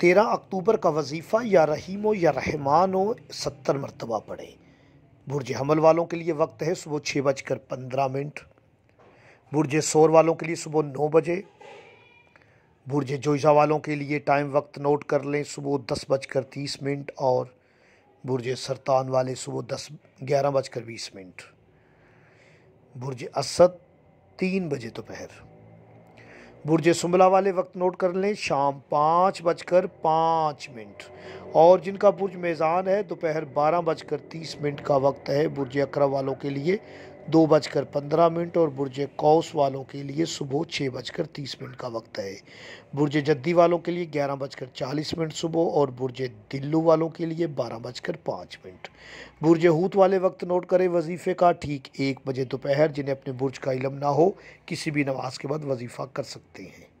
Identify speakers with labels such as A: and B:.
A: तेरह अक्टूबर का वजीफ़ा या रहीम या रहमान सत्तर मरतबा पढ़े बुरज हमल वालों के लिए वक्त है सुबह छः बजकर पंद्रह मिनट बुरज शोर वालों के लिए सुबह नौ बजे बुरज जोजा वालों के लिए टाइम वक्त नोट कर लें सुबह दस बजकर तीस मिनट और बुरज सरतान वाले सुबह दस ग्यारह बजकर बीस मिनट बुरज असद तीन बजे दोपहर बुरजे सुमला वाले वक्त नोट कर लें शाम पाँच बजकर पाँच मिनट और जिनका बुर्ज मेज़ान है दोपहर बारह बजकर तीस मिनट का वक्त है बुरज अकरा वालों के लिए दो बजकर पंद्रह मिनट और बुरज कौस वालों के लिए सुबह छः बजकर तीस मिनट का वक्त है बुरज जद्दी वालों के लिए ग्यारह बजकर चालीस मिनट सुबह और बुरज दिल्लू वालों के लिए बारह बजकर पाँच मिनट बुरज हूत वाले वक्त नोट करें वजीफे का ठीक एक बजे दोपहर जिन्हें अपने बुरज का इलम ना हो किसी भी नमाज के बाद वजीफ़ा कर सकते हैं